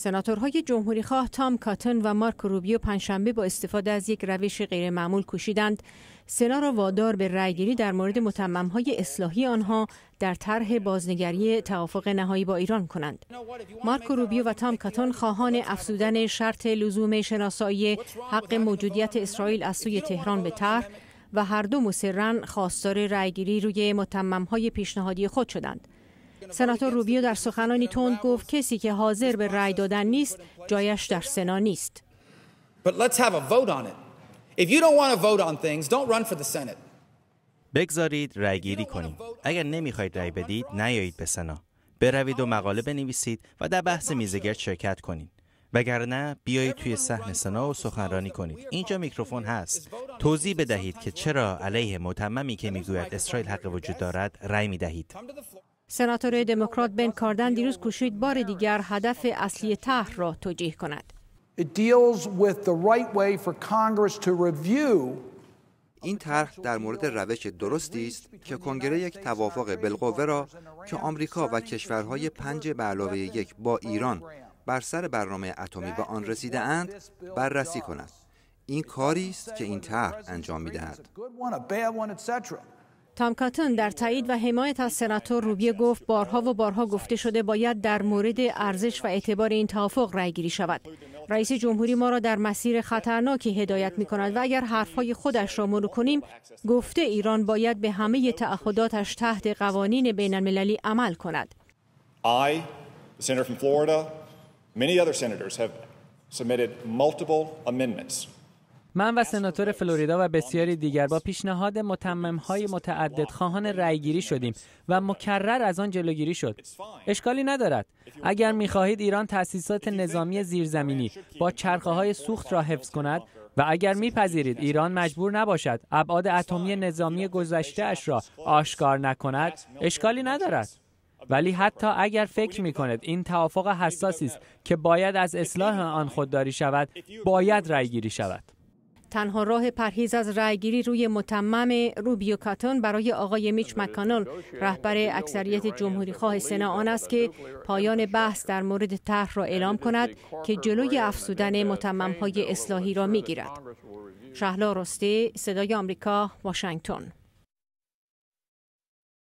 سناتورهای جمهوری خواه تام کاتن و مارک روبیو پنجشنبه با استفاده از یک روش غیرمعمول کوشیدند سنا را وادار به رأیگیری در مورد متممهای اصلاحی آنها در طرح بازنگری توافق نهایی با ایران کنند. مارکو روبیو و تام کاتن خواهان افزودن شرط لزوم شناسایی حق موجودیت اسرائیل از سوی تهران به طرح و هر دو مصرا خواستار رأیگیری روی متممهای پیشنهادی خود شدند. سناتور روبیو در سخنانی تند گفت کسی که حاضر به رأی دادن نیست جایش در سنا نیست. بگذارید رأی گیری کنیم. اگر نمیخواید رأی بدید نیایید به سنا. بروید و مقاله بنویسید و در بحث میزگرد شرکت کنید. وگرنه بیایید توی سحن سنا و سخنرانی کنید اینجا میکروفون هست توضیح بدهید که چرا علیه متممی که میگوید اسرائیل حق وجود دارد رأی میدهید سناتور دموکرات بن کاردن دیروز کوشید بار دیگر هدف اصلی طرح را توجیه کند. این طرح در مورد روش درستی است که کنگره یک توافق بالقوه را که آمریکا و کشورهای پنج به علاوه یک با ایران بر سر برنامه اتمی به آن رسیده اند بررسی کند. این کاری است که این طرح انجام دهد. کاتون در تایید و حمایت از سناتور روبیه گفت بارها و بارها گفته شده باید در مورد ارزش و اعتبار این توافق گیری شود رئیس جمهوری ما را در مسیر خطرناکی هدایت می کند و اگر حرفهای خودش را مرور کنیم گفته ایران باید به همه تعهداتش تحت قوانین بین المللی عمل کند من و سناتور فلوریدا و بسیاری دیگر با پیشنهاد متمم های متعدد خواهان رأیگیری شدیم و مکرر از آن جلوگیری شد. اشکالی ندارد. اگر می خواهید ایران تأسیسات نظامی زیرزمینی با چرخه های سوخت را حفظ کند و اگر میپذیرید ایران مجبور نباشد ابعاد اتمی نظامی گذشته اش را آشکار نکند اشکالی ندارد. ولی حتی اگر فکر می کند این توافق حساسی است که باید از اصلاح آن خودداری شود باید رأیگیری شود تنها راه پرهیز از رأیگیری روی متمم روبیو کاتون برای آقای میچ مکانل، رهبر اکثریت جمهوری خواه سنا آن است که پایان بحث در مورد طرح را اعلام کند که جلوی افزودن متمم های اصلاحی را می گیرد. شهلا رسته، صدای آمریکا واشنگتن